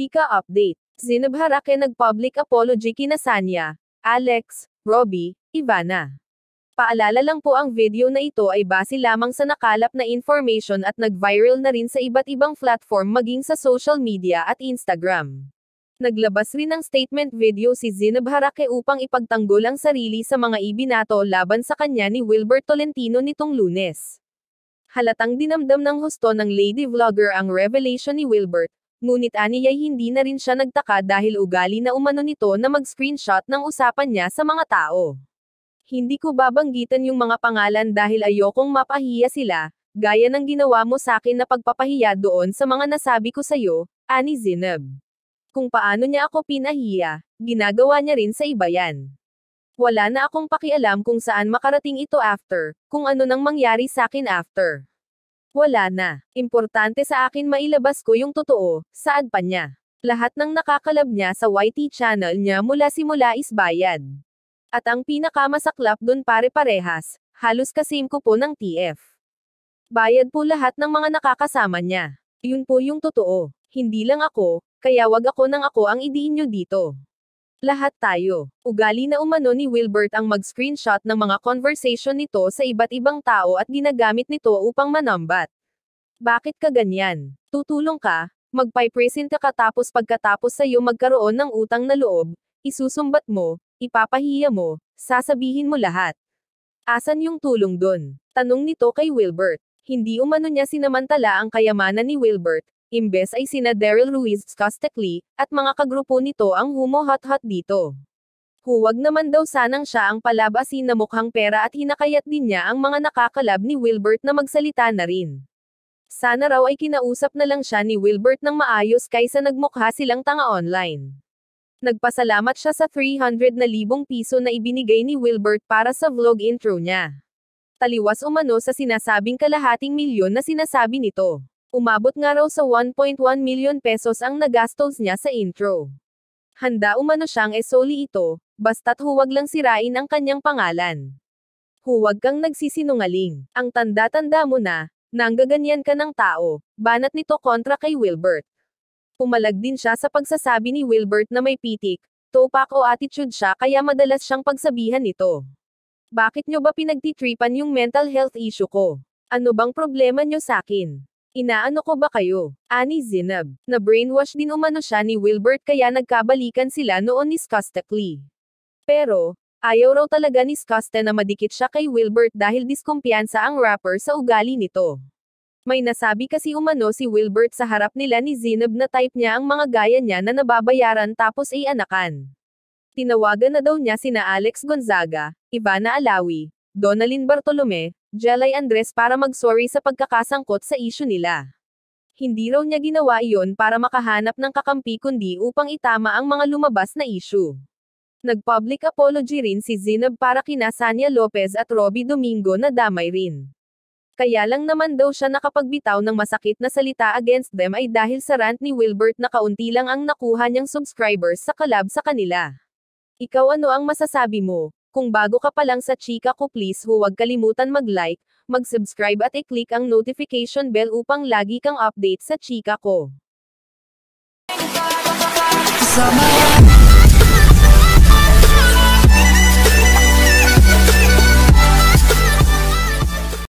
chika update. Zinabarak e nag-public apology kina Sanya, Alex, Robbie, Ivana. Paalala lang po ang video na ito ay base lamang sa nakalap na information at nag-viral na rin sa iba't ibang platform maging sa social media at Instagram. Naglabas rin ng statement video si Zinab Harake upang ipagtanggol ang sarili sa mga ibinato laban sa kanya ni Wilbert Tolentino nitong lunes. Halatang dinamdam ng husto ng lady vlogger ang revelation ni Wilbert, Ngunit aniyay hindi na rin siya nagtaka dahil ugali na umano nito na mag-screenshot ng usapan niya sa mga tao. Hindi ko babanggitan yung mga pangalan dahil ayokong mapahiya sila, gaya ng ginawa mo sa akin na pagpapahiya doon sa mga nasabi ko sa'yo, ani Zineb. Kung paano niya ako pinahiya, ginagawa niya rin sa iba yan. Wala na akong pakialam kung saan makarating ito after, kung ano nang mangyari sa akin after. Wala na. Importante sa akin mailabas ko yung totoo, saad pa niya. Lahat ng nakakalab niya sa YT channel niya mula simula is bayad. At ang pinakamasaklap dun pare-parehas, halos kasame ko po ng TF. Bayad po lahat ng mga nakakasama niya. Yun po yung totoo. Hindi lang ako, kaya wag ako nang ako ang idiin nyo dito. Lahat tayo. Ugali na umano ni Wilbert ang mag-screenshot ng mga conversation nito sa iba't ibang tao at ginagamit nito upang manambat. Bakit ka ganyan? Tutulong ka, magpipresent ka tapos pagkatapos sa'yo magkaroon ng utang na loob, isusumbat mo, ipapahiya mo, sasabihin mo lahat. Asan yung tulong don? Tanong nito kay Wilbert. Hindi umano niya sinamantala ang kayamanan ni Wilbert, Imbes ay sina Daryl Ruiz, Costecli, at mga kagrupo nito ang humo-hot-hot dito. Huwag naman daw sanang siya ang palabasin na mukhang pera at hinakayat din niya ang mga nakakalab ni Wilbert na magsalita na rin. Sana raw ay kinausap na lang siya ni Wilbert ng maayos kaysa nagmukha silang tanga online. Nagpasalamat siya sa 300 na libong piso na ibinigay ni Wilbert para sa vlog intro niya. Taliwas umano sa sinasabing kalahating milyon na sinasabi nito. Umabot nga raw sa 1.1 million pesos ang nagastos niya sa intro. Handa umano siyang esoli ito, basta't huwag lang sirain ang kanyang pangalan. Huwag kang nagsisinungaling. Ang tanda-tanda mo na, nanggaganyan ka ng tao, banat nito kontra kay Wilbert. Pumalag din siya sa pagsasabi ni Wilbert na may pitik, topak o attitude siya kaya madalas siyang pagsabihan nito. Bakit nyo ba pinagtitripan yung mental health issue ko? Ano bang problema nyo sa akin? Inaano ko ba kayo? Ani Zinab. Na-brainwash din umano siya ni Wilbert kaya nagkabalikan sila noon ni Skostakli. Pero, ayaw raw talaga ni Skosta na madikit siya kay Wilbert dahil diskumpiyansa ang rapper sa ugali nito. May nasabi kasi umano si Wilbert sa harap nila ni Zinab na type niya ang mga gaya niya na nababayaran tapos ay anakan. Tinawagan na daw niya sina Alex Gonzaga, Ivana Alawi, Donalyn Bartolome, Jelay Andres para mag-sorry sa pagkakasangkot sa isyu nila. Hindi raw niya ginawa iyon para makahanap ng kakampi kundi upang itama ang mga lumabas na isyu. Nag-public apology rin si Zinab para kina Sania Lopez at Robbie Domingo na damay rin. Kaya lang naman daw siya nakapagbitaw ng masakit na salita against them ay dahil sa rant ni Wilbert na kaunti lang ang nakuha niyang subscribers sa collab sa kanila. Ikaw ano ang masasabi mo? Kung bago ka pa lang sa chika ko please huwag kalimutan mag-like, mag-subscribe at i-click ang notification bell upang lagi kang update sa chika ko. Sama.